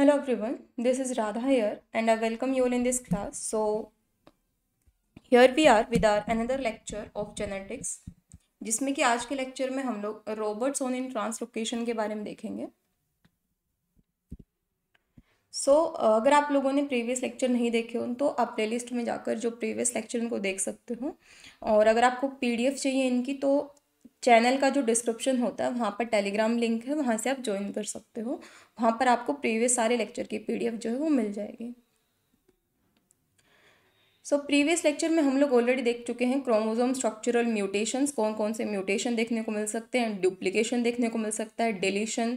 hello everyone this is radha here and i welcome you all in this class so here we are with our another lecture of genetics जिसमें कि आज के lecture में हम लोग on in translocation के बारे में देखेंगे सो so, अगर आप लोगों ने प्रीवियस लेक्चर नहीं देखे हो तो आप प्लेलिस्ट में जाकर जो प्रीवियस लेक्चर उनको देख सकते हो और अगर आपको पीडीएफ चाहिए इनकी तो चैनल का जो डिस्क्रिप्शन होता है वहाँ पर टेलीग्राम लिंक है वहाँ से आप ज्वाइन कर सकते हो वहाँ पर आपको प्रीवियस सारे लेक्चर की पीडीएफ जो है वो मिल जाएगी सो प्रीवियस लेक्चर में हम लोग ऑलरेडी देख चुके हैं क्रोमोजोम स्ट्रक्चरल म्यूटेशंस कौन कौन से म्यूटेशन देखने को मिल सकते हैं डुप्लीकेशन देखने को मिल सकता है deletion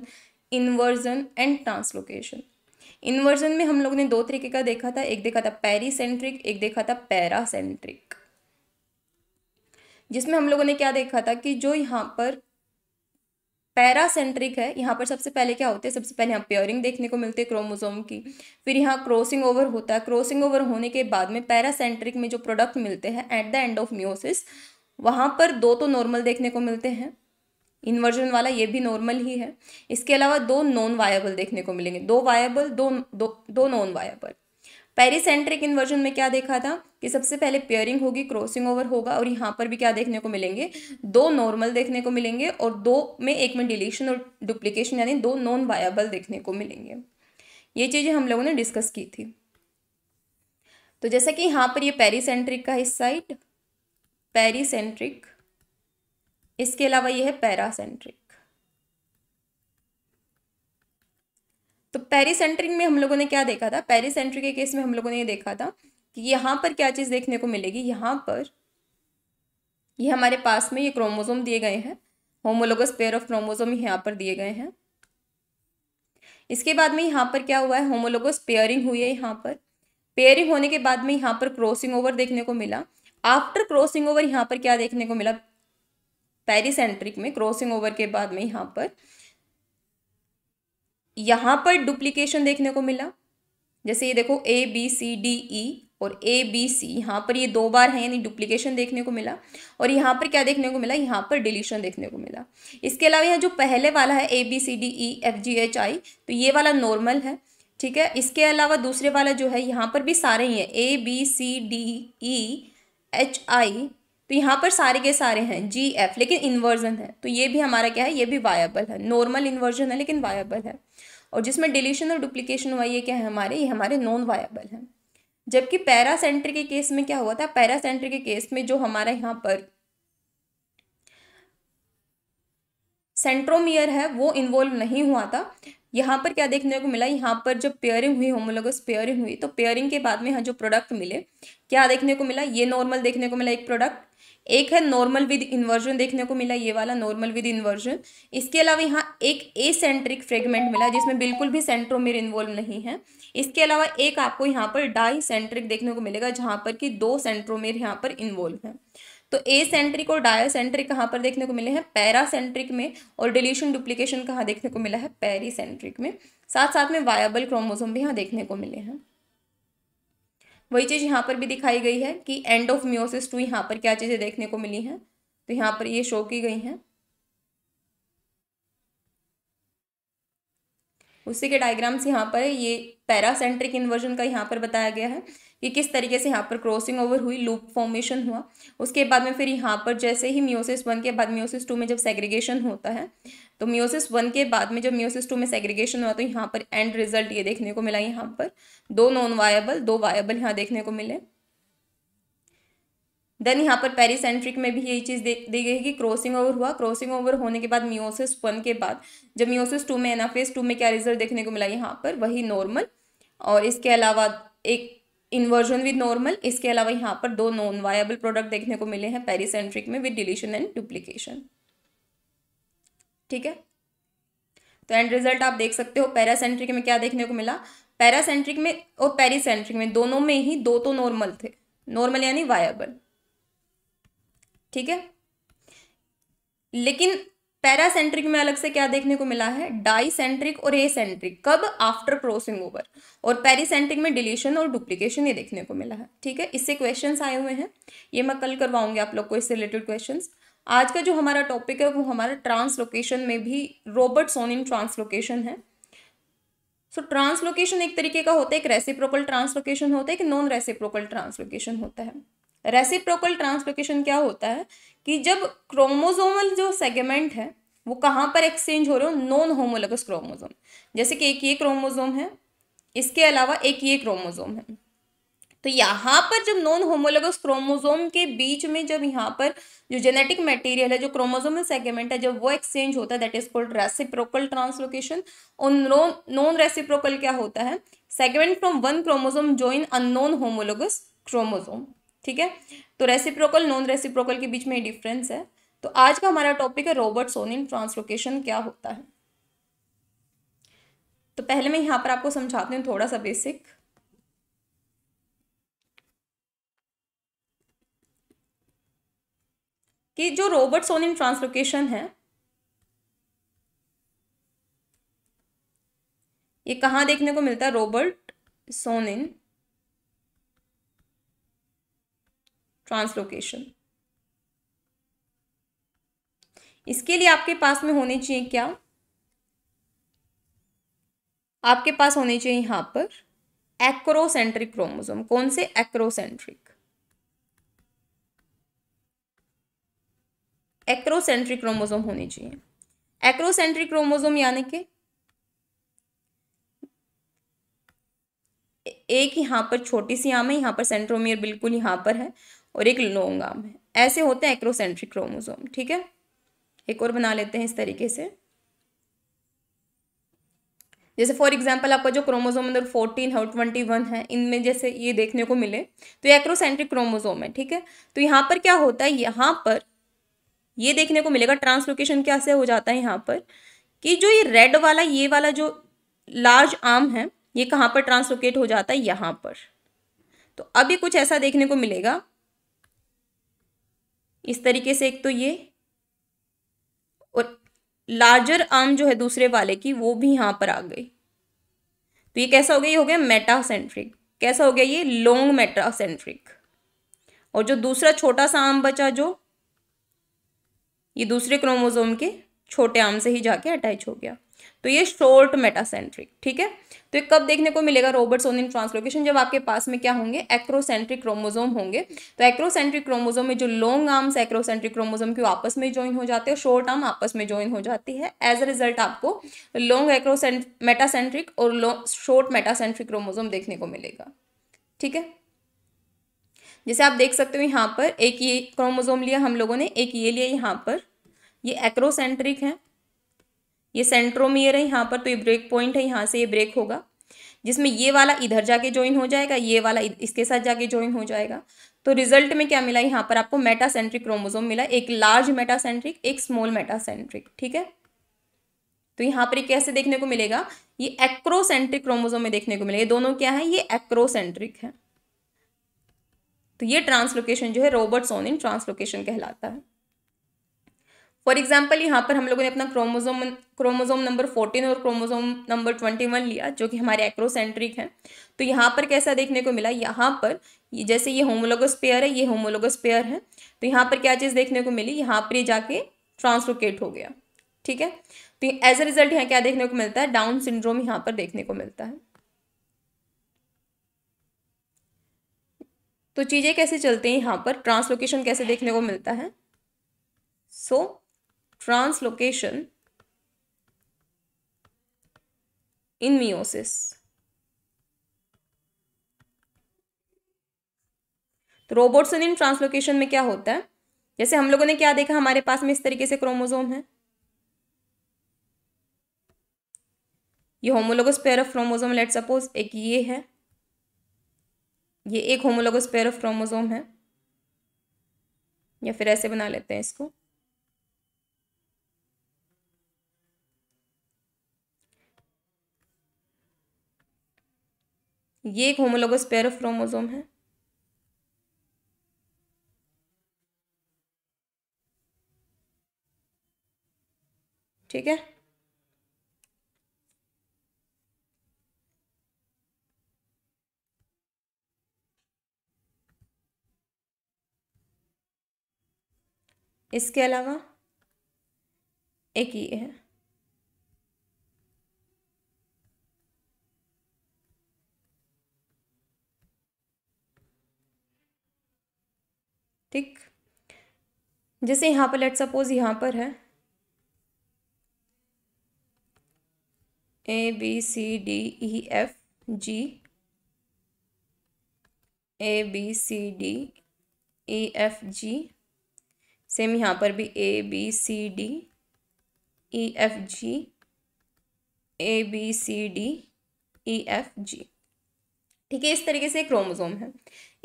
inversion and translocation inversion में हम लोग ने दो तरीके का देखा था एक देखा था पेरीसेंट्रिक एक देखा था पैरासेंट्रिक जिसमें हम लोगों ने क्या देखा था कि जो यहाँ पर पैरासेंट्रिक है यहाँ पर सबसे पहले क्या होते हैं सबसे पहले यहाँ पेयरिंग देखने को मिलती है क्रोमोसोम की फिर यहाँ क्रॉसिंग ओवर होता है क्रॉसिंग ओवर होने के बाद में पैरासेंट्रिक में जो प्रोडक्ट मिलते हैं at the end of meiosis वहाँ पर दो तो नॉर्मल देखने को मिलते हैं इन्वर्जन वाला ये भी नॉर्मल ही है इसके अलावा दो नॉन वायबल देखने को मिलेंगे दो वायबल दो दो, दो नॉन वायबल पेरीसेंट्रिक इन्वर्जन में क्या देखा था कि सबसे पहले पेयरिंग होगी क्रॉसिंग ओवर होगा और यहाँ पर भी क्या देखने को मिलेंगे दो नॉर्मल देखने को मिलेंगे और दो में एक में डिलीशन और डुप्लीकेशन यानी दो नॉन वायबल देखने को मिलेंगे ये चीज़ें हम लोगों ने डिस्कस की थी तो जैसा कि यहाँ पर ये पेरीसेंट्रिक का इस साइड पेरीसेंट्रिक इसके अलावा ये है पैरासेंट्रिक तो पेरीसेंट्रिक में हम लोगों ने क्या देखा था पेरीसेंट्रिक के केस में हम लोगों ने ये देखा था कि यहाँ पर क्या चीज़ देखने को मिलेगी यहाँ पर ये यह हमारे पास में ये क्रोमोजोम दिए गए हैं होमोलोगस पेयर ऑफ क्रोमोजोम यहाँ पर दिए गए हैं इसके बाद में यहाँ पर क्या हुआ है होमोलोगस पेयरिंग हुई है यहाँ पर पेयरिंग होने के बाद में यहाँ पर क्रॉसिंग ओवर देखने को मिला आफ्टर क्रॉसिंग ओवर यहाँ पर क्या देखने को मिला पेरीसेंट्रिक में क्रॉसिंग ओवर के बाद में यहाँ पर यहाँ पर डुप्लीकेशन देखने को मिला जैसे ये देखो ए बी सी डी ई और ए बी सी यहाँ पर ये दो बार है यानी डुप्लीकेशन देखने को मिला और यहाँ पर क्या देखने को मिला यहाँ पर डिलीशन देखने को मिला इसके अलावा यहाँ जो पहले वाला है A B C D E F G H I तो ये वाला नॉर्मल है ठीक है इसके अलावा दूसरे वाला जो है यहाँ पर भी सारे ही हैं A B C D E H I तो यहाँ पर सारे के सारे हैं जी एफ लेकिन इन्वर्जन है तो ये भी हमारा क्या है ये भी वायबल है नॉर्मल इन्वर्जन है लेकिन वायबल है और जिसमें डिलीशन और डुप्लीकेशन हुआ ये क्या है हमारे ये हमारे नॉन वायबल हैं जबकि पैरा सेंटर के केस में क्या हुआ था पैरा सेंटर के केस में जो हमारा यहाँ पर सेंट्रोमियर है वो इन्वॉल्व नहीं हुआ था यहाँ पर क्या देखने को मिला यहाँ पर जो पेयरिंग हुई होमोलोगस पेयरिंग हुई तो पेयरिंग के बाद में यहाँ जो प्रोडक्ट मिले क्या देखने को मिला ये नॉर्मल देखने को मिला एक प्रोडक्ट एक है नॉर्मल विद इन्वर्जन देखने को मिला ये वाला नॉर्मल विद इन्वर्जन इसके अलावा यहाँ एक ए सेंट्रिक फ्रेगमेंट मिला जिसमें बिल्कुल भी सेंट्रोमेर इन्वॉल्व नहीं है इसके अलावा एक आपको यहाँ पर डाई सेंट्रिक देखने को मिलेगा जहाँ पर कि दो सेंट्रोमेर यहाँ पर इन्वॉल्व है तो ए सेंट्रिक और डायोसेंट्रिक कहाँ पर देखने को मिले हैं पैरासेंट्रिक में और डिलीशन डुप्लीकेशन कहाँ देखने को मिला है पेरीसेंट्रिक में साथ साथ में वायबल क्रोमोजोम भी यहाँ देखने को मिले हैं वही चीज़ यहाँ पर भी दिखाई गई है कि एंड ऑफ म्योसिस टू यहाँ पर क्या चीज़ें देखने को मिली हैं तो यहाँ पर ये शो की गई हैं उसी के डायग्राम्स यहाँ पर ये पैरासेंट्रिक इन्वर्जन का यहाँ पर बताया गया है कि किस तरीके से यहाँ पर क्रॉसिंग ओवर हुई लूप फॉर्मेशन हुआ उसके बाद में फिर यहाँ पर जैसे ही म्योसिस वन के बाद म्योसिस टू में जब सेग्रीगेशन होता है तो म्योसिस वन के बाद में जब म्योसिस टू में सेग्रीगेशन हुआ तो यहाँ पर एंड रिजल्ट ये देखने को मिला यहाँ पर दो नॉन वायबल दो वायबल यहाँ देखने को मिले देन यहाँ पर पेरिसेंट्रिक में भी यही चीज़ दे दी गई कि क्रॉसिंग ओवर हुआ क्रॉसिंग ओवर होने के बाद मियोसिस वन के बाद जब मियोसिस टू में एनाफेस टू में क्या रिजल्ट देखने को मिला यहाँ पर वही नॉर्मल और इसके अलावा एक इन्वर्जन विद नॉर्मल इसके अलावा यहाँ पर दो नॉन वायबल प्रोडक्ट देखने को मिले हैं पेरीसेंट्रिक में विद डिलीशन एंड डुप्लीकेशन ठीक है तो एंड रिजल्ट आप देख सकते हो पैरासेंट्रिक में क्या देखने को मिला पैरासेंट्रिक में और पेरीसेंट्रिक में दोनों में ही दो तो नॉर्मल थे नॉर्मल यानी वायबल ठीक है लेकिन पैरासेंट्रिक में अलग से क्या देखने को मिला है डाइसेंट्रिक और एसेंट्रिक कब आफ्टर क्रॉसिंग ओवर और पेरीसेंट्रिक में डिलीशन और डुप्लीकेशन ये देखने को मिला है ठीक है इससे क्वेश्चंस आए हुए हैं ये मैं कल करवाऊंगी आप लोग को इससे रिलेटेड क्वेश्चंस आज का जो हमारा टॉपिक है वो हमारा ट्रांसलोकेशन में भी रोबर्ट सोन ट्रांसलोकेशन है सो so, ट्रांसलोकेशन एक तरीके का होता है एक रेसिप्रोकल ट्रांसलोकेशन होता है एक नॉन रेसिप्रोकल ट्रांसलोकेशन होता है रेसिप्रोकल ट्रांसलोकेशन क्या होता है कि जब क्रोमोजोमल जो सेगमेंट है वो कहाँ पर एक्सचेंज हो रहे हो नॉन होमोलोगस क्रोमोजोम जैसे कि एक ये क्रोमोजोम है इसके अलावा एक ये क्रोमोजोम है तो यहाँ पर जब नॉन होमोलोगस क्रोमोजोम के बीच में जब यहाँ पर जो जेनेटिक मटेरियल है जो क्रोमोजोमल सेगमेंट है जब वो एक्सचेंज होता है that is called reciprocal translocation और नॉन नॉन रेसिप्रोकल क्या होता है segment from one chromosome join non homologous chromosome ठीक है तो रेसिप्रोकल नॉन रेसिप्रोकल के बीच में डिफरेंस है तो आज का हमारा टॉपिक है रोबर्ट सोनिन ट्रांसलोकेशन क्या होता है तो पहले मैं यहाँ पर आपको समझाती हूँ थोड़ा सा बेसिक कि जो रोबर्ट सोनिन ट्रांसलोकेशन है ये कहाँ देखने को मिलता है रोबर्ट सोनिन ट्रांसलोकेशन इसके लिए आपके पास में होने चाहिए क्या आपके पास होने चाहिए यहां पर एक्रोसेंट्रिक क्रोमोजोम कौन से एक्रोसेंट्रिक एक्रोसेंट्रिक क्रोमोजोम होने चाहिए एक्रोसेंट्रिक क्रोमोजोम यानी कि एक यहां पर छोटी सी आम है यहां पर सेंट्रोमियर बिल्कुल यहां पर है और एक लॉन्ग आर्म है ऐसे होते हैं एक्रोसेंट्रिक क्रोमोसोम ठीक है एक और बना लेते हैं इस तरीके से जैसे फॉर एग्जांपल आपका जो क्रोमोसोम अंदर फोर्टीन है और ट्वेंटी वन है इनमें जैसे ये देखने को मिले तो ये एक्रोसेंट्रिक क्रोमोसोम है ठीक है तो यहाँ पर क्या होता है यहाँ पर ये देखने को मिलेगा ट्रांसलोकेशन क्या से हो जाता है यहाँ पर कि जो ये रेड वाला ये वाला जो लार्ज आर्म है ये कहाँ पर ट्रांसलोकेट हो जाता है यहाँ पर तो अभी कुछ ऐसा देखने को मिलेगा इस तरीके से एक तो ये और लार्जर आर्म जो है दूसरे वाले की वो भी यहां पर आ गई तो ये कैसा हो गया ये हो गया मेटासेंट्रिक कैसा हो गया ये लॉन्ग मेटासेंट्रिक और जो दूसरा छोटा सा आम बचा जो ये दूसरे क्रोमोजोम के छोटे आम से ही जाके अटैच हो गया तो ये शॉर्ट मेटासेंट्रिक ठीक है तो ये कब देखने को मिलेगा रोबर्ट इन ट्रांसलोकेशन जब आपके पास में क्या होंगे एक्रोसेंट्रिक क्रोमोजोम होंगे तो एक्रोसेंट्रिक क्रोमोजोम में जो लॉन्ग आर्म्स एक्रोसेंट्रिक क्रोमोजोम की आपस में ज्वाइन हो जाते हैं शॉर्ट आर्म आपस में ज्वाइन हो जाती है एज अ रिजल्ट आपको लॉन्ग एक्रोसेंट मेटासेंट्रिक और शॉर्ट मेटासेंट्रिक क्रोमोजोम देखने को मिलेगा ठीक है जैसे आप देख सकते हो यहाँ पर एक ये क्रोमोजोम लिया हम लोगों ने एक ये लिया यहाँ पर ये एक्रोसेंट्रिक है ये सेंट्रोमियर है यहाँ पर तो ये ब्रेक पॉइंट है यहाँ से ये ब्रेक होगा जिसमें ये वाला इधर जाके ज्वाइन हो जाएगा ये वाला इसके साथ जाके ज्वाइन हो जाएगा तो रिजल्ट में क्या मिला यहाँ पर आपको मेटासेंट्रिक क्रोमोजोम मिला एक लार्ज मेटासेंट्रिक एक स्मॉल मेटासेंट्रिक ठीक है तो यहाँ पर कैसे देखने को मिलेगा ये एक्रोसेंट्रिक क्रोमोजोम में देखने को मिलेगा दोनों क्या है ये एक्रोसेंट्रिक है तो ये ट्रांसलोकेशन जो है रॉबर्ट सोनिन ट्रांसलोकेशन कहलाता है फॉर एग्जाम्पल यहाँ पर हम लोगों ने अपना क्रोमोजोम क्रोमोजोम नंबर फोर्टीन और क्रोमोजोम नंबर ट्वेंटी वन लिया जो कि हमारे एक्रोसेंट्रिक हैं तो यहाँ पर कैसा देखने को मिला यहाँ पर ये जैसे ये होमोलोगस पेयर है ये होमोलोगस पेयर है तो यहाँ पर क्या चीज़ देखने को मिली यहाँ पर ये जाके ट्रांसलोकेट हो गया ठीक है तो एज अ रिजल्ट यहाँ क्या देखने को मिलता है डाउन सिंड्रोम यहाँ पर देखने को मिलता है तो चीज़ें कैसे चलते हैं यहाँ पर ट्रांसलोकेशन कैसे देखने को मिलता है so so, translocation in meiosis तो रोबोट्स इन ट्रांसलोकेशन में क्या होता है जैसे हम लोगों ने क्या देखा हमारे पास में इस तरीके से क्रोमोजोम है ये homologous pair of chromosome let suppose एक ये है ये एक होमोलोगस पेयर ऑफ क्रोमोजोम है या फिर ऐसे बना लेते हैं इसको ये एक होमोलोगस पेयर ऑफ क्रोमोजोम है ठीक है इसके अलावा एक ये है ठीक जैसे यहाँ पर लेट सपोज यहाँ पर है A B C D E F G A B C D E F G same यहाँ पर भी A B C D E F G A B C D E F G ठीक है इस तरीके से क्रोमोजोम है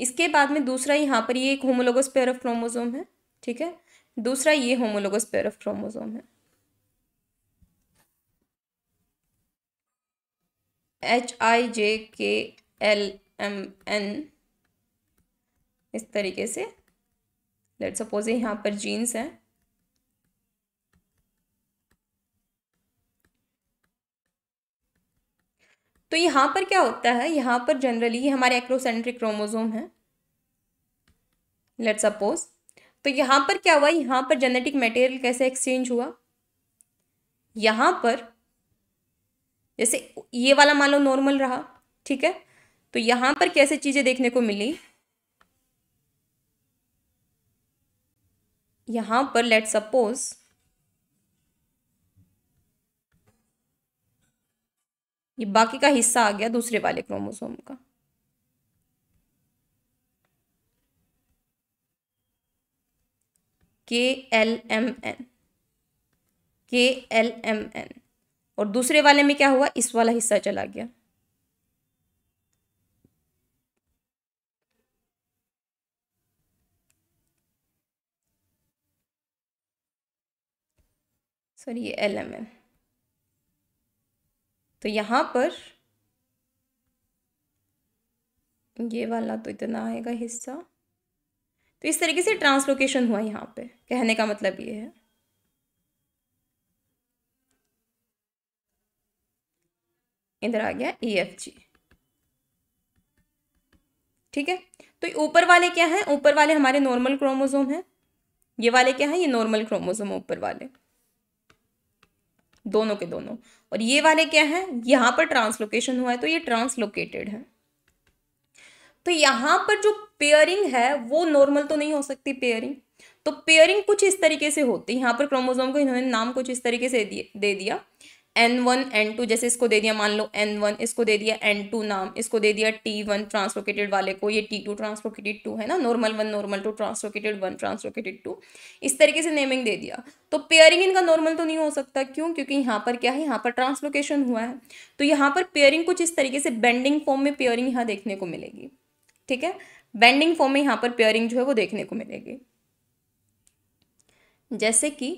इसके बाद में दूसरा यहाँ पर ये एक होमोलोगस पेयर ऑफ क्रोमोजोम है ठीक है दूसरा ये होमोलोगस पेयर ऑफ क्रोमोजोम है H I J K L M N इस तरीके से लेट सपोज यहाँ पर जीन्स हैं तो यहाँ पर क्या होता है यहाँ पर जनरली ये हमारे एक्रोसेंट्रिक क्रोमोजोम है लेट सपोज तो यहाँ पर क्या हुआ यहाँ पर जेनेटिक मटेरियल कैसे एक्सचेंज हुआ यहाँ पर जैसे ये वाला मान लो नॉर्मल रहा ठीक है तो यहाँ पर कैसे चीज़ें देखने को मिली यहाँ पर लेट सपोज़ ये बाकी का हिस्सा आ गया दूसरे वाले क्रोमोसोम का K L M N K L M N और दूसरे वाले में क्या हुआ इस वाला हिस्सा चला गया सॉरी ये एल एम एन तो यहाँ पर ये वाला तो इतना आएगा हिस्सा तो इस तरीके से ट्रांसलोकेशन हुआ यहाँ पे कहने का मतलब ये है इधर आ गया ई एफ जी ठीक है तो ऊपर वाले क्या है ऊपर वाले हमारे नॉर्मल क्रोमोजोम हैं ये वाले क्या है ये नॉर्मल क्रोमोजोम ऊपर वाले दोनों के दोनों और ये वाले क्या है यहाँ पर ट्रांसलोकेशन हुआ है तो ये ट्रांसलोकेटेड है तो यहाँ पर जो पेयरिंग है वो नॉर्मल तो नहीं हो सकती पेयरिंग तो पेयरिंग कुछ इस तरीके से होती है यहाँ पर क्रोमोजोम को इन्होंने नाम कुछ इस तरीके से दे दिया एन वन एन टू जैसे इसको दे दिया मान लो एन वन इसको दे दिया एन टू नाम इसको दे दिया टी वन ट्रांसलोकेटेड वाले को ये टी टू ट्रांसलोकेटेड टू है ना normal one normal two translocated one translocated two इस तरीके से नेमिंग दे दिया तो पेयरिंग इनका नॉर्मल तो नहीं हो सकता क्यों क्योंकि यहाँ पर क्या है यहाँ पर ट्रांसलोकेशन हुआ है तो यहाँ पर पेयरिंग कुछ इस तरीके से बेंडिंग फॉर्म में पेयरिंग यहाँ देखने को मिलेगी ठीक है बेंडिंग फॉर्म में यहाँ पर पेयरिंग जो है वो देखने को मिलेगी जैसे कि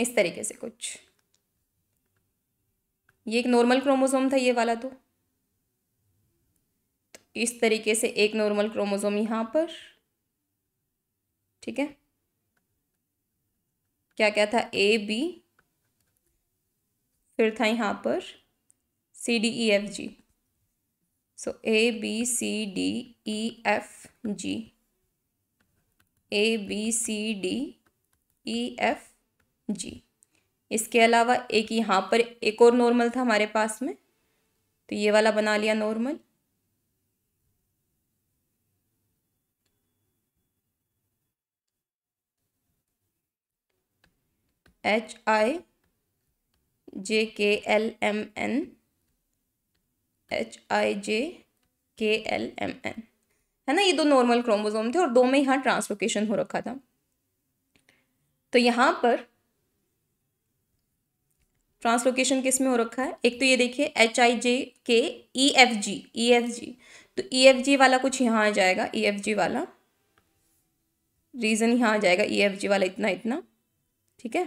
इस तरीके से कुछ ये एक नॉर्मल क्रोमोसोम था ये वाला तो।, तो, इस तरीके से एक नॉर्मल क्रोमोसोम यहाँ पर ठीक है क्या क्या था ए बी फिर था यहाँ पर C D E F G so A B C D E F G A B C D E F G इसके अलावा एक यहाँ पर एक और नॉर्मल था हमारे पास में तो ये वाला बना लिया normal H I J K L M N H I J K L M N है ना ये दो नॉर्मल क्रोमोजोम थे और दो में यहाँ ट्रांसलोकेशन हो रखा था तो यहाँ पर ट्रांसलोकेशन किस में हो रखा है एक तो ये देखिए एच आई जे के ई F G E F G तो ई एफ जी वाला कुछ यहाँ आ जाएगा ई एफ जी वाला रीज़न यहाँ आ जाएगा ई एफ जी वाला इतना इतना ठीक है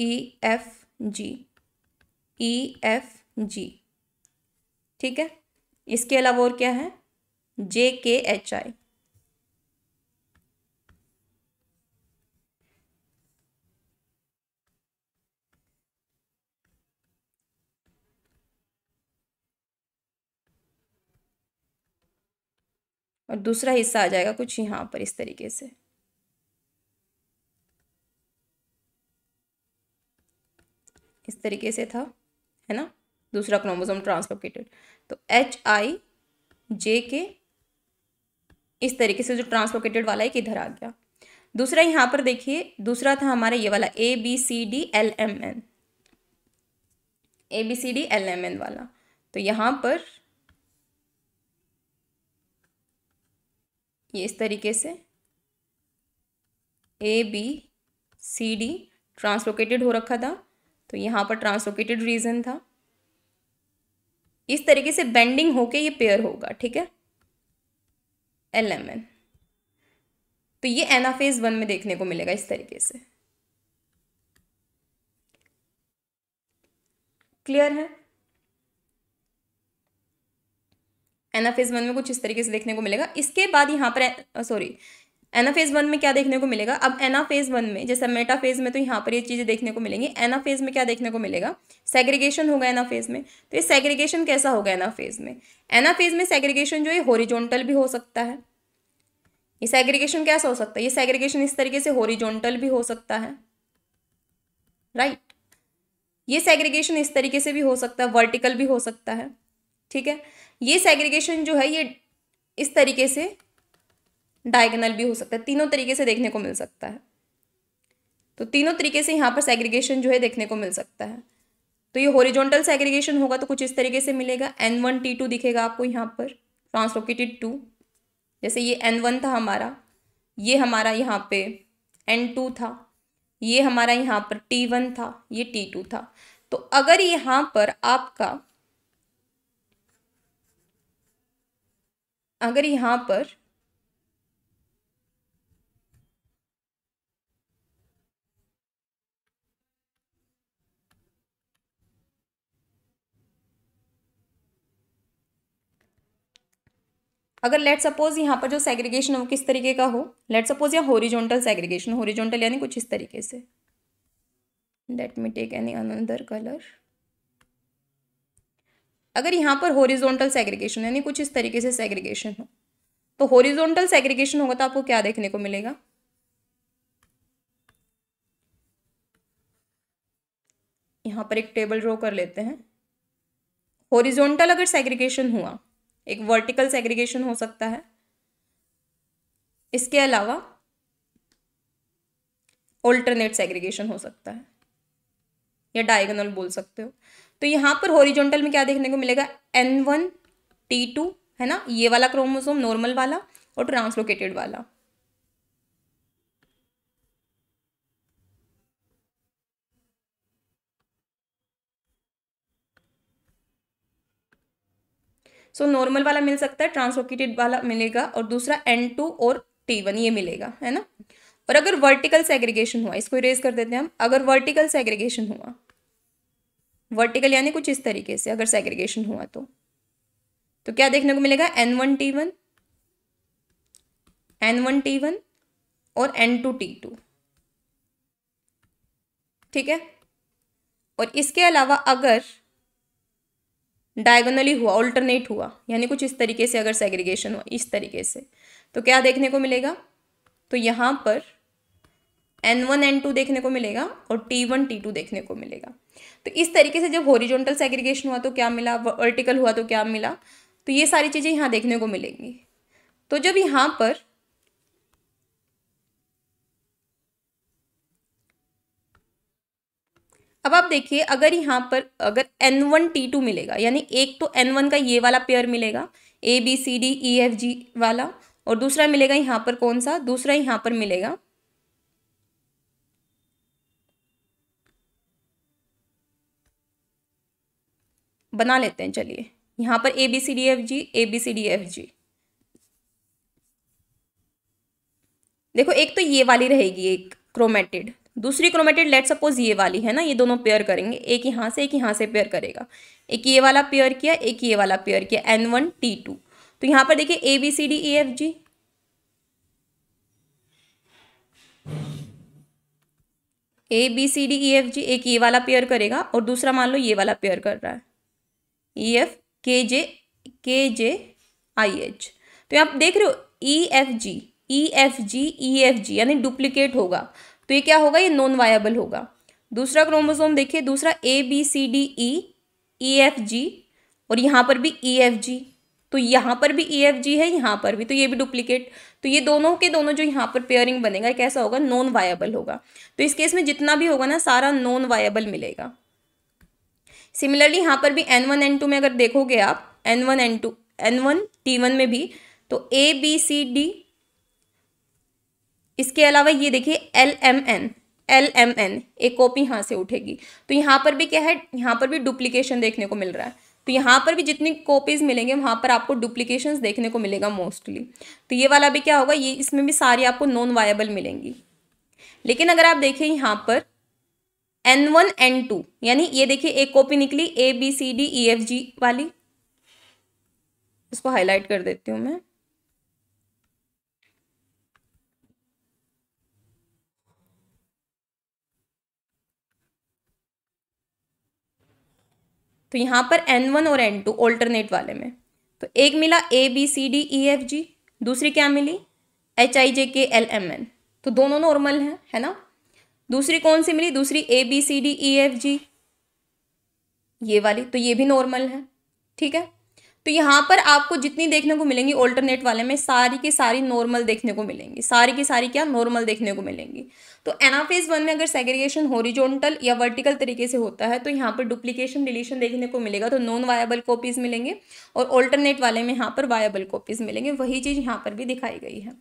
E F G E F G ठीक है इसके अलावा और क्या है जे के एच आई और दूसरा हिस्सा आ जाएगा कुछ यहाँ पर इस तरीके से इस तरीके से था है ना दूसरा क्रोमोसोम ट्रांसलोकेटेड तो एच आई जे के इस तरीके से जो ट्रांसलोकेटेड वाला है किधर आ गया दूसरा यहाँ पर देखिए दूसरा था हमारा ये वाला A B C D L M N A B C D L M N वाला तो यहाँ पर ये इस तरीके से A B C D translocated हो रखा था तो यहाँ पर ट्रांसलोकेटेड रीजन था इस तरीके से बेंडिंग होके ये पेयर होगा ठीक है एल एम एन तो ये एनाफेज वन में देखने को मिलेगा इस तरीके से क्लियर है एज वन में कुछ इस तरीके से देखने को मिलेगा इसके बाद यहाँ पर सॉरी एज वन में क्या देखने को मिलेगा अब एज वन में जैसे फेज में तो यहाँ पर ये चीज़ें देखने को मिलेंगी एज में क्या देखने को मिलेगा सेग्रीगेशन होगा एज में तो ये सेग्रीगेशन कैसा होगा एज में एज में सेग्रीगेशन जो है होरिजोनटल भी हो सकता है ये सेग्रीगेशन कैसा हो सकता है ये सेग्रीगेशन इस तरीके से होरिजोनटल भी हो सकता है राइट right. ये सेग्रीगेशन इस तरीके से भी हो सकता है वर्टिकल भी हो सकता है ठीक है ये सेग्रीगेशन जो है ये इस तरीके से डायगनल भी हो सकता है तीनों तरीके से देखने को मिल सकता है तो तीनों तरीके से यहाँ पर सेग्रीगेशन जो है देखने को मिल सकता है तो ये हॉरिजॉन्टल सेग्रीगेशन होगा तो कुछ इस तरीके से मिलेगा एन वन टी टू दिखेगा आपको यहाँ पर ट्रांसलोकेटेड टू जैसे ये एन वन था हमारा ये हमारा यहाँ पे एन टू था ये हमारा यहाँ पर टी वन था ये टी टू था तो अगर यहाँ पर आपका अगर यहाँ पर अगर लेट सपोज यहाँ पर जो सेग्रीगेशन है वो किस तरीके का हो लेट सपोज या होरिजोनटल सेग्रीगेशन होरिजोनटल यानी कुछ इस तरीके से let me take any another colour अगर यहाँ पर हॉरिजॉन्टल सेग्रीगेशन यानी कुछ इस तरीके से सेग्रीगेशन हो तो हॉरिजॉन्टल सेग्रीगेशन होगा तो आपको क्या देखने को मिलेगा यहाँ पर एक टेबल ड्रॉ कर लेते हैं हॉरिजॉन्टल अगर सेग्रीगेशन हुआ एक वर्टिकल सेग्रीगेशन हो सकता है इसके अलावा ऑल्टरनेट सेग्रीगेशन हो सकता है या डायगोनल बोल सकते हो तो यहाँ पर हॉरिजॉन्टल में क्या देखने को मिलेगा एन वन टी टू है ना ये वाला क्रोमोसोम नॉर्मल वाला और ट्रांसलोकेटेड वाला सो so, नॉर्मल वाला मिल सकता है ट्रांसलोकेटेड वाला मिलेगा और दूसरा एन टू और टी वन ये मिलेगा है ना और अगर वर्टिकल सेग्रीगेशन हुआ इसको इरेज कर देते हैं हम अगर वर्टिकल सेग्रीगेशन हुआ वर्टिकल यानी कुछ इस तरीके से अगर सेग्रीगेशन हुआ तो तो क्या देखने को मिलेगा N one T one N one T one और एन टू टी टू ठीक है और इसके अलावा अगर डायगोनली हुआ ऑल्टरनेट हुआ यानी कुछ इस तरीके से अगर सेग्रीगेशन हुआ इस तरीके से तो क्या देखने को मिलेगा तो यहां पर एन वन एन टू देखने को मिलेगा और टी वन टी टू देखने को मिलेगा तो इस तरीके से जब हॉरिजॉन्टल सेग्रीगेशन हुआ तो क्या मिला वर्टिकल हुआ तो क्या मिला तो ये सारी चीज़ें यहाँ देखने को मिलेंगी तो जब यहाँ पर अब आप देखिए अगर यहाँ पर अगर एन वन टी टू मिलेगा यानी एक तो एन वन का ये वाला पेयर मिलेगा A B C D E F G वाला और दूसरा मिलेगा यहाँ पर कौन सा दूसरा यहाँ पर मिलेगा बना लेते हैं चलिए यहाँ पर A B C D F G A B C D F G देखो एक तो ये वाली रहेगी एक क्रोमेटेड दूसरी क्रोमेटेड लेट सपोज ये वाली है ना ये दोनों पेयर करेंगे एक यहाँ से एक यहाँ से पेयर करेगा एक ये वाला पेयर किया एक ये वाला पेयर किया एन वन टी टू तो यहाँ पर देखिए A B C D E F G A B C D E F G एक ये वाला पेयर करेगा और दूसरा मान लो ये वाला पेयर कर रहा है ई एफ के जे के जे आई एच तो आप देख रहे हो E F G E F G E F G यानी डुप्लीकेट होगा तो ये क्या होगा ये नॉन वायबल होगा दूसरा क्रोमोसोम देखिए दूसरा A B C D E E F G और यहाँ पर भी ई एफ जी तो यहाँ पर भी ई एफ जी है यहाँ पर भी तो ये भी डुप्लीकेट तो ये दोनों के दोनों जो यहाँ पर पेयरिंग बनेगा कैसा होगा नॉन वायबल होगा तो इस केस में जितना भी होगा ना सारा नॉन वायबल मिलेगा सिमिलरली यहाँ पर भी एन वन एन टू में अगर देखोगे आप N one N two N one T one में भी तो ए बी सी डी इसके अलावा ये देखिए L M N L M N एक कॉपी यहाँ से उठेगी तो यहाँ पर भी क्या है यहाँ पर भी डुप्लीकेशन देखने को मिल रहा है तो यहाँ पर भी जितनी कॉपीज़ मिलेंगे वहाँ पर आपको डुप्लीकेशन देखने को मिलेगा मोस्टली तो ये वाला भी क्या होगा ये इसमें भी सारी आपको नॉन वायबल मिलेंगी लेकिन अगर आप देखें यहाँ पर एन वन एन टू यानी ये देखिए एक कॉपी निकली A B C D E F G वाली इसको हाईलाइट कर देती हूँ मैं तो यहां पर एन वन और एन टू ऑल्टरनेट वाले में तो एक मिला A B C D E F G दूसरी क्या मिली H I J K L M N तो दोनों नॉर्मल हैं है ना दूसरी कौन सी मिली दूसरी A B C D E F G ये वाली तो ये भी नॉर्मल है ठीक है तो यहाँ पर आपको जितनी देखने को मिलेंगी ऑल्टरनेट वाले में सारी की सारी नॉर्मल देखने को मिलेंगी सारी की सारी क्या नॉर्मल देखने को मिलेंगी तो एनाफेज वन में अगर सेग्रीगेशन होरिजोनटल या वर्टिकल तरीके से होता है तो यहाँ पर डुप्लीकेशन डिलीशन देखने को मिलेगा तो नॉन वायबल कॉपीज़ मिलेंगे और ऑल्टरनेट वाले में यहाँ पर वायबल कॉपीज़ मिलेंगे वही चीज़ यहाँ पर भी दिखाई गई है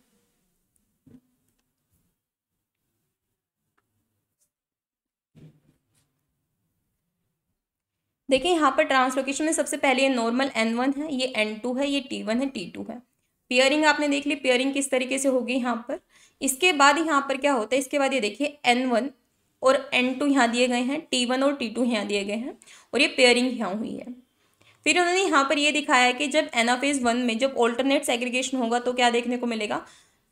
देखिए यहाँ पर ट्रांसलोकेशन में सबसे पहले ये नॉर्मल एन वन है ये एन टू है ये टी वन है टी टू है पेयरिंग आपने देख ली पेयरिंग किस तरीके से होगी यहाँ पर इसके बाद यहाँ पर क्या होता है इसके बाद ये देखिए एन वन और एन टू यहाँ दिए गए हैं टी वन और टी टू यहाँ दिए गए हैं और ये पेयरिंग यहाँ हुई है फिर उन्होंने यहाँ पर ये दिखाया है कि जब एनाफेज वन में जब ऑल्टरनेट सेग्रीगेशन होगा तो क्या देखने को मिलेगा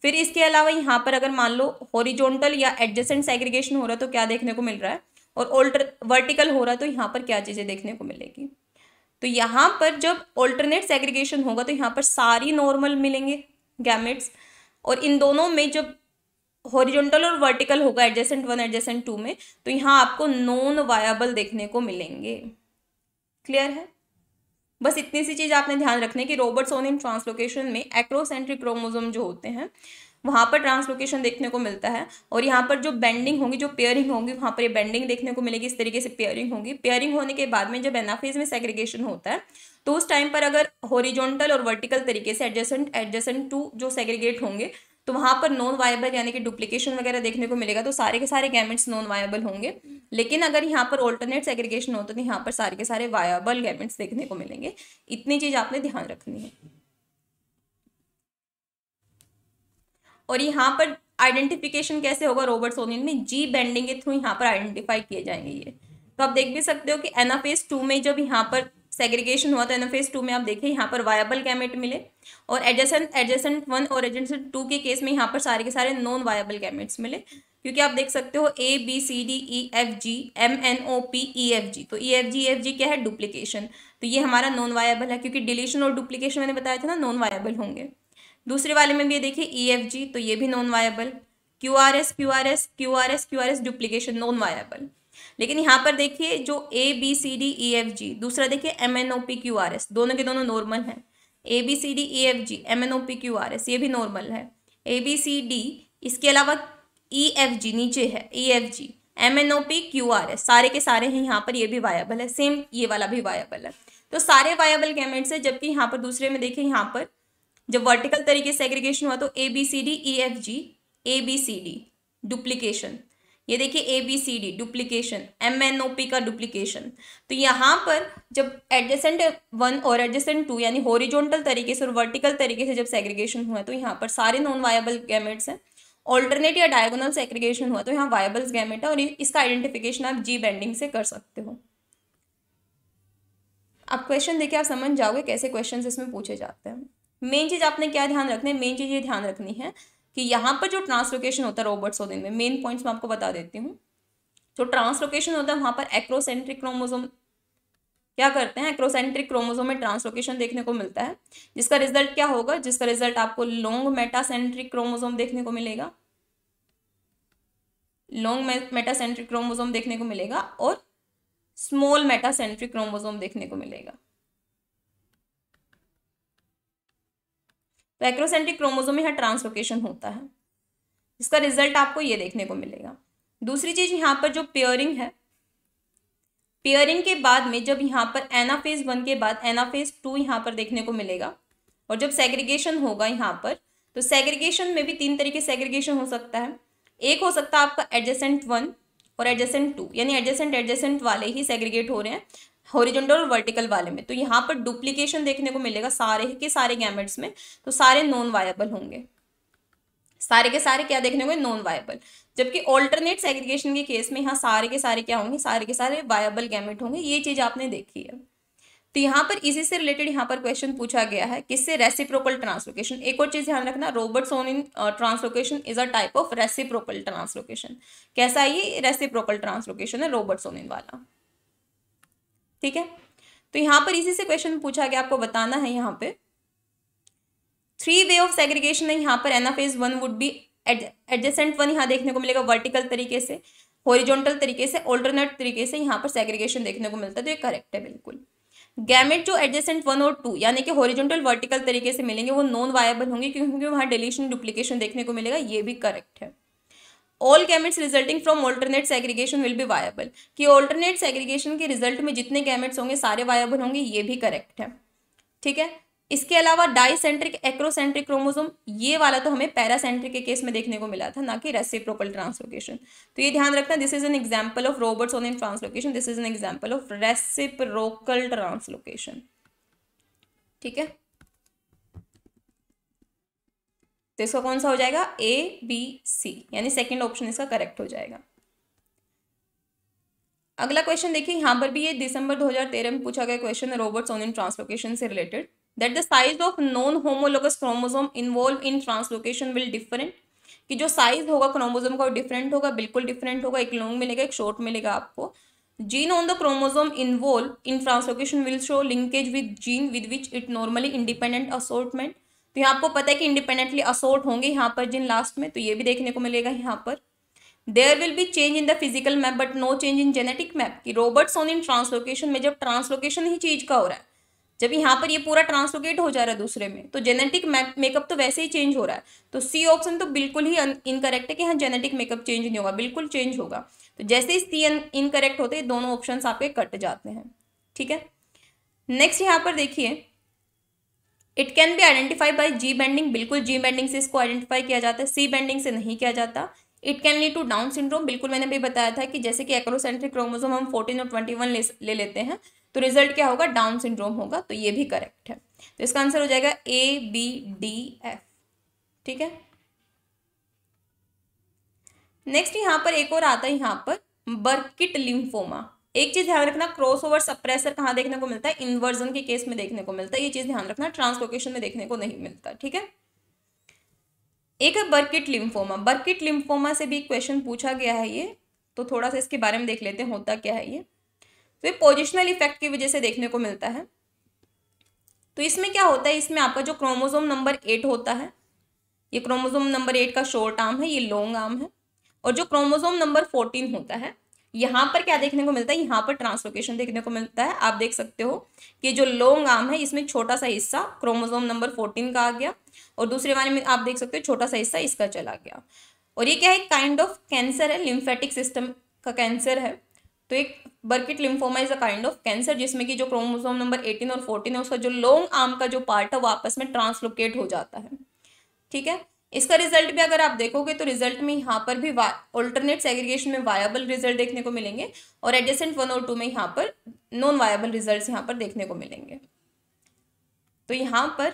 फिर इसके अलावा यहाँ पर अगर मान लो हॉरिजोंटल या एडजेसेंट सेग्रीगेशन हो रहा है तो क्या देखने को मिल रहा है और ऑल्टर वर्टिकल हो रहा है तो यहाँ पर क्या चीज़ें देखने को मिलेगी तो यहाँ पर जब ऑल्टरनेट सेग्रीगेशन होगा तो यहाँ पर सारी नॉर्मल मिलेंगे गैमेट्स और इन दोनों में जब हॉरिजॉन्टल और वर्टिकल होगा एडजेसेंट वन एडजेसेंट टू में तो यहाँ आपको नॉन वायाबल देखने को मिलेंगे क्लियर है बस इतनी सी चीज़ आपने ध्यान रखने की रोबर्ट्सोन इन ट्रांसलोकेशन में एक्रोसेंट्रिक क्रोमोजोम जो होते हैं वहाँ पर ट्रांसलोकेशन देखने को मिलता है और यहाँ पर जो बेंडिंग होगी जो पेयरिंग होगी वहाँ पर ये बेंडिंग देखने को मिलेगी इस तरीके से पेयरिंग होगी पेयरिंग होने के बाद में जब एनाफेज में सेग्रीगेशन होता है तो उस टाइम पर अगर हॉरिजॉन्टल और वर्टिकल तरीके से एडजेसेंट एडजेसेंट टू जो सेग्रीगेट होंगे तो वहाँ पर नॉन वायबल यानी कि डुप्लीकेशन वगैरह देखने को मिलेगा तो सारे के सारे गैमेट्स नॉन वायबल होंगे लेकिन अगर यहाँ पर ऑल्टरनेट सेग्रीगेशन होता तो यहाँ पर सारे के सारे वायबल गैमेट्स देखने को मिलेंगे इतनी चीज़ आपने ध्यान रखनी है और यहाँ पर आइडेंटिफिकेशन कैसे होगा रोबर्ट सोनिन में जी बैंडिंग के थ्रू यहाँ पर आइडेंटिफाई किए जाएंगे ये तो आप देख भी सकते हो कि एनाफेज टू में जब यहाँ पर सेग्रीगेशन हुआ तो एनाफेज टू में आप देखें यहाँ पर वायबल कैमेट मिले और एडजेसेंट एडजेसेंट वन और एडजेसेंट टू के केस में यहाँ पर सारे के सारे नॉन वायबल कैमेट्स मिले क्योंकि आप देख सकते हो A B C D E F G M N O P E F G तो ई एफ जी एफ जी क्या है डुप्लीकेशन तो ये हमारा नॉन वायबल है क्योंकि डिलीशन और डुप्लीकेशन मैंने बताया था ना नॉन वायबल होंगे दूसरे वाले में भी ये देखिए ई एफ जी तो ये भी non viable Q R S Q R S Q R S Q R S duplication non viable लेकिन यहाँ पर देखिए जो A B C D E F G दूसरा देखिए M N O P Q R S दोनों के दोनों नॉर्मल हैं A B C D E F G M N O P Q R S ये भी नॉर्मल है ए बी सी डी इसके अलावा ई एफ जी नीचे है E F G M N O P Q R S सारे के सारे हैं यहाँ पर ये भी वायबल है सेम ये वाला भी वायबल है तो सारे वायबल गैमेट्स है जबकि यहाँ पर दूसरे में देखिए यहाँ पर जब वर्टिकल तरीके से एग्रीगेशन हुआ तो A B C D E F G A B C D duplication ये देखिए A B C D duplication M N O P का डुप्लीकेशन तो यहाँ पर जब एडजेसेंट वन और एडजेसेंट टू यानी होरिजोनटल तरीके से और वर्टिकल तरीके से जब सेग्रीगेशन हुआ तो यहाँ पर सारे नॉन वायबल गैमेट्स हैं ऑल्टरनेट या डायगोनल सेग्रीगेशन हुआ तो यहाँ वायबल्स गैमेट है और इसका आइडेंटिफिकेशन आप जी बैंडिंग से कर सकते हो आप क्वेश्चन देखिए आप समझ जाओगे कैसे क्वेश्चन इसमें पूछे जाते हैं मेन चीज़ आपने क्या ध्यान रखना है मेन चीज़ ये ध्यान रखनी है कि यहाँ पर जो ट्रांसलोकेशन होता है रोबोट सोदिन में मेन पॉइंट्स मैं आपको बता देती हूँ जो ट्रांसलोकेशन होता है वहाँ पर एक्रोसेंट्रिक क्रोमोजोम क्या करते हैं एक्रोसेंट्रिक क्रोमोजोम में ट्रांसलोकेशन देखने को मिलता है जिसका रिजल्ट क्या होगा जिसका रिजल्ट आपको लॉन्ग मेटासेंट्रिक क्रोमोजोम देखने को मिलेगा लॉन्ग मेटासेंट्रिक क्रोमोजोम देखने को मिलेगा और स्मॉल मेटासेंट्रिक क्रोमोजोम देखने को मिलेगा तो एक्रोसेंट्रिक क्रोमोजोम में यहाँ ट्रांसलोकेशन होता है इसका रिजल्ट आपको ये देखने को मिलेगा दूसरी चीज़ यहाँ पर जो पेयरिंग है पेयरिंग के बाद में जब यहाँ पर एनाफेज वन के बाद एनाफेज टू यहाँ पर देखने को मिलेगा और जब सेग्रीगेशन होगा यहाँ पर तो सेग्रीगेशन में भी तीन तरीके सेग्रीगेशन हो सकता है एक हो सकता है आपका एडजेसेंट वन और एडजेसेंट टू यानी एडजेसेंट एडजेसेंट वाले ही सेग्रीगेट हो रहे हैं हॉरिजेंटल और वर्टिकल वाले में तो यहाँ पर डुप्लीकेशन देखने को मिलेगा सारे के सारे गैमेट्स में तो सारे नॉन वायबल होंगे सारे के सारे क्या देखने को नॉन वायबल जबकि ऑल्टरनेट सेग्रीगेशन के केस में यहाँ सारे के सारे क्या होंगे सारे के सारे वायबल गैमेट होंगे ये चीज आपने देखी है तो यहाँ पर इसी से रिलेटेड यहाँ पर क्वेश्चन पूछा गया है किससे रेसिप्रोकल ट्रांसलोकेशन एक और चीज ध्यान रखना Robertsonian translocation is a type of reciprocal translocation कैसा ये रेसिप्रोकल ट्रांसलोकेशन है सोन इन वाला ठीक है तो यहाँ पर इसी से क्वेश्चन पूछा गया आपको बताना है यहाँ पे थ्री वे ऑफ सेग्रीगेशन है यहाँ पर phase one would be adjacent one यहाँ देखने को मिलेगा वर्टिकल तरीके से हॉरिजॉन्टल तरीके से ऑल्टरनेट तरीके से यहाँ पर सेग्रीगेशन देखने को मिलता है तो ये करेक्ट है बिल्कुल गैमेट जो एडजेसेंट वन और टू यानी कि हॉरिजॉन्टल वर्टिकल तरीके से मिलेंगे वो नॉन वायबल होंगे क्योंकि वहाँ डिलीशन डुप्लीकेशन देखने को मिलेगा ये भी करेक्ट है all gametes resulting from alternate segregation will भी वायबल कि ऑल्टरनेट सेग्रीगेशन के रिजल्ट में जितने गैमेट्स होंगे सारे वायबल होंगे ये भी करेक्ट है ठीक है इसके अलावा डाइसेंट्रिक एक्रोसेंट्रिक क्रोमोसोम ये वाला तो हमें पैरासेंट्रिक के केस में देखने को मिला था ना कि रेसिप्रोकल ट्रांसलोकेशन तो ये ध्यान रखना this is an example of on in translocation this is an example of reciprocal translocation ठीक है तो इसका कौन सा हो जाएगा ए बी सी यानी सेकेंड ऑप्शन इसका करेक्ट हो जाएगा अगला क्वेश्चन देखिए यहाँ पर भी ये दिसंबर 2013 में पूछा गया question on in translocation से related that the size of non homologous chromosome involve in translocation will different कि जो साइज होगा क्रोमोजोम का वो डिफरेंट होगा बिल्कुल डिफरेंट होगा एक लॉन्ग मिलेगा एक शॉर्ट मिलेगा आपको gene on the chromosome involve in translocation will show linkage with gene with which it normally independent assortment तो यहाँ आपको पता है कि इंडिपेंडेंटली असोर्ट होंगे यहाँ पर जिन लास्ट में तो ये भी देखने को मिलेगा यहाँ पर there will be change in the physical map but no change in genetic map कि ऑन इन ट्रांसलोकेशन में जब ट्रांसलोकेशन ही चीज का हो रहा है जब यहाँ पर ये पूरा ट्रांसलोकेट हो जा रहा है दूसरे में तो जेनेटिक मैप मेकअप तो वैसे ही चेंज हो रहा है तो सी ऑप्शन तो बिल्कुल ही इनकरेक्ट है कि हाँ जेनेटिक मेकअप चेंज नहीं होगा बिल्कुल चेंज होगा तो जैसे ही सी इनकरेक्ट होते दोनों ऑप्शन आपके कट जाते हैं ठीक है नेक्स्ट यहाँ पर देखिए it can be identify by G banding बिल्कुल जी बैंडिंग से इसको आइडेंटिफाई किया जाता है सी बैंडिंग से नहीं किया जाता it can lead to Down syndrome बिल्कुल मैंने भी बताया था कि जैसे कि एक्रोसेंट्रिक क्रोमोजोम हम फोर्टीन और ट्वेंटी वन ले, ले लेते हैं तो रिजल्ट क्या होगा डाउन सिंड्रोम होगा तो ये भी करेक्ट है तो इसका आंसर हो जाएगा ए बी डी एफ ठीक है नेक्स्ट यहाँ पर एक और आता है यहाँ पर बर्किट लिम्फोमा एक चीज ध्यान रखना क्रॉस ओवर सप्रेसर कहाँ देखने को मिलता है इन्वर्जन के केस में देखने को मिलता है ये चीज ध्यान रखना ट्रांसलोकेशन में देखने को नहीं मिलता ठीक है एक है बर्किट लिम्फोमा बर्किट लिम्फोमा से भी क्वेश्चन पूछा गया है ये तो थोड़ा सा इसके बारे में देख लेते हैं होता क्या है ये तो ये पोजिशनल इफेक्ट की वजह से देखने को मिलता है तो इसमें क्या होता है इसमें आपका जो क्रोमोजोम नंबर एट होता है ये क्रोमोजोम नंबर एट का शॉर्ट आर्म है ये लॉन्ग आर्म है और जो क्रोमोजोम नंबर फोर्टीन होता है यहाँ पर क्या देखने को मिलता है यहाँ पर ट्रांसलोकेशन देखने को मिलता है आप देख सकते हो कि जो लॉन्ग आर्म है इसमें छोटा सा हिस्सा क्रोमोजोम नंबर फोर्टीन का आ गया और दूसरे वाले में आप देख सकते हो छोटा सा हिस्सा इसका चला गया और ये क्या है काइंड ऑफ कैंसर है लिम्फेटिक सिस्टम का कैंसर है तो एक Burkitt lymphoma is a kind of cancer जिसमें कि जो क्रोमोजोम नंबर एटीन और फोर्टीन है उसका जो लॉन्ग आर्म का जो पार्ट है वो आपस में ट्रांसलोकेट हो जाता है ठीक है इसका रिजल्ट भी अगर आप देखोगे तो रिजल्ट में यहाँ पर भी ऑल्टरनेट सेग्रीगेशन में वायबल रिजल्ट देखने को मिलेंगे और एडजेसेंट वन और टू में यहाँ पर नॉन वायबल रिजल्ट यहाँ पर देखने को मिलेंगे तो यहाँ पर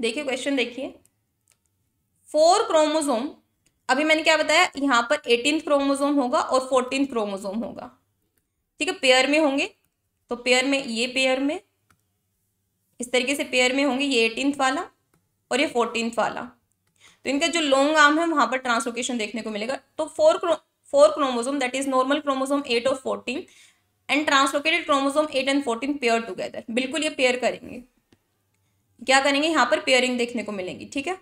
देखिए क्वेश्चन देखिए फोर क्रोमोजोम अभी मैंने क्या बताया यहाँ पर एटीन क्रोमोजोम होगा और फोर्टीन क्रोमोजोम होगा ठीक है पेयर में होंगे तो पेयर में ये पेयर में इस तरीके से पेयर में होंगे ये एटीन वाला और ये फोर्टीन वाला तो इनका जो लॉन्ग आर्म है वहां पर ट्रांसलोकेशन देखने को मिलेगा तो four four chromosome that is normal chromosome eight और fourteen and translocated chromosome eight and fourteen pair together बिल्कुल ये पेयर करेंगे क्या करेंगे यहाँ पर पेयरिंग देखने को मिलेंगी ठीक है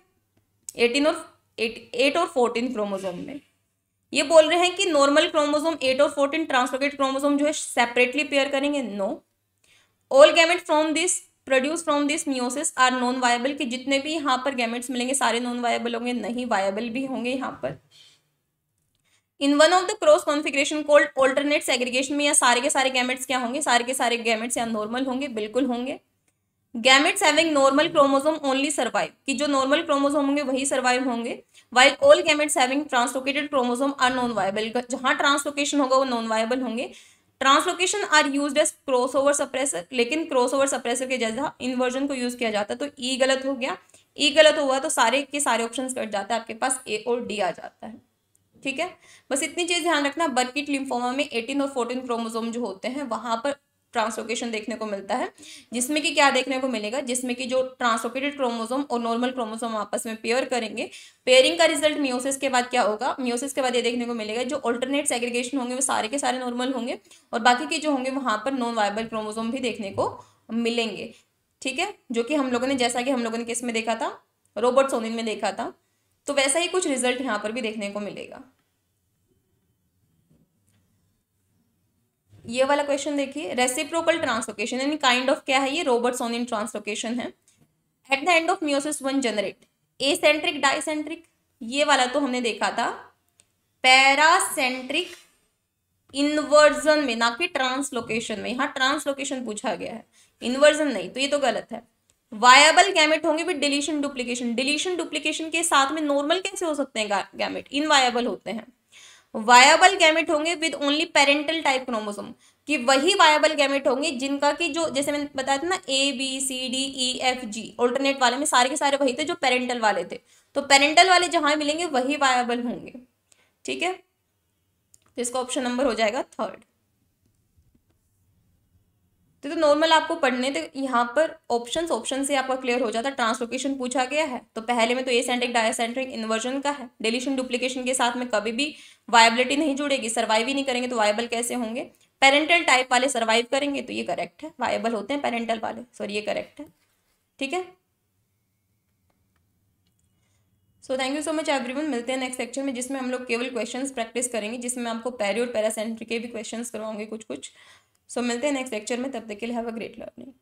एटीन और एट एट और फोर्टीन क्रोमोजोम में ये बोल रहे हैं कि नॉर्मल क्रोमोजोम एट और फोर्टीन ट्रांसलोकेट क्रोमोजोम जो है सेपरेटली पेयर करेंगे no all gamete from this produce from this meiosis are non viable कि जितने भी यहाँ पर गैमेट्स मिलेंगे सारे नॉन वायबल होंगे नहीं वायबल भी होंगे यहाँ पर in one of the cross configuration called alternate segregation में या सारे के सारे गैमेट्स क्या होंगे सारे के सारे गैमेट्स या नॉर्मल होंगे बिल्कुल होंगे gametes having normal chromosome only survive कि जो नॉर्मल क्रोमोजोम होंगे वही सर्वाइव होंगे while all gametes having translocated chromosome are non viable जहां ट्रांसलोकेशन होगा वो नॉन वायबल होंगे translocation are use as cross over suppressor लेकिन क्रॉस ओवर सप्रेसर के जैसा इन्वर्जन को यूज किया जाता है तो ई e गलत हो गया ई e गलत हुआ तो सारे के सारे ऑप्शन कट जाते हैं आपके पास ए और डी आ जाता है ठीक है बस इतनी चीज़ ध्यान रखना बर्किट लिम्फोमा में एटीन और फोर्टीन क्रोमोजोम जो होते हैं वहां पर ट्रांसलोकेशन देखने को मिलता है जिसमें कि क्या देखने को मिलेगा जिसमें कि जो ट्रांसलोकेटेड क्रोमोसोम और नॉर्मल क्रोमोसोम आपस में पेयर करेंगे पेयरिंग का रिजल्ट मियोसिस के बाद क्या होगा मियोसिस के बाद ये देखने को मिलेगा जो ऑल्टरनेट सेग्रीगेशन होंगे वो सारे के सारे नॉर्मल होंगे और बाकी के जो होंगे वहाँ पर नॉन वायबल क्रोमोजोम भी देखने को मिलेंगे ठीक है जो कि हम लोगों ने जैसा कि हम लोगों ने किस में देखा था रोबोट सोनिन में देखा था तो वैसा ही कुछ रिजल्ट यहाँ पर भी देखने को मिलेगा ये वाला क्वेश्चन देखिए रेसिप्रोकल ट्रांसलोकेशन यानी काइंड ऑफ क्या है ये रोबर्ट सोनिन ट्रांसलोकेशन है at the end of meiosis one generate acentric dicentric ये वाला तो हमने देखा था पैरासेंट्रिक इन्वर्जन में ना कि ट्रांसलोकेशन में यहाँ ट्रांसलोकेशन पूछा गया है इन्वर्जन नहीं तो ये तो गलत है वायबल गैमेट होंगे with deletion duplication deletion duplication के साथ में नॉर्मल कैसे हो सकते हैं गैमेट इनवायबल होते हैं वायबल गैमेट होंगे with only parental type chromosome कि वही वायाबल गैमेट होंगे जिनका कि जो जैसे मैंने बताया था ना A B C D E F G alternate वाले में सारे के सारे वही थे जो पेरेंटल वाले थे तो पेरेंटल वाले जहां मिलेंगे वही वायबल होंगे ठीक है तो इसका ऑप्शन नंबर हो जाएगा थर्ड तो, तो नॉर्मल आपको पढ़ने तो यहाँ पर ऑप्शंस ऑप्शन से आपका क्लियर हो जाता है ट्रांसलोकेशन पूछा गया है तो पहले में तो ए सेंट्रिक डायसेंट्रिक इन्वर्जन का है डिलीशन डुप्लीकेशन के साथ में कभी भी वायबिलिटी नहीं जुड़ेगी सर्वाइव ही नहीं करेंगे तो वायबल कैसे होंगे पेरेंटल टाइप वाले सर्वाइव करेंगे तो ये करेक्ट है वायबल होते हैं पेरेंटल वाले सॉरी ये करेक्ट है ठीक है so thank you so much everyone मिलते हैं नेक्स्ट सेक्शन में जिसमें हम लोग केवल क्वेश्चंस प्रैक्टिस करेंगे जिसमें आपको पैरी और पैरासेंट्री के भी क्वेश्चंस करवाऊंगे कुछ कुछ सो मिलते हैं नेक्स्ट लेक्चर में तब तक के लिए हैव अ ग्रेट लर्निंग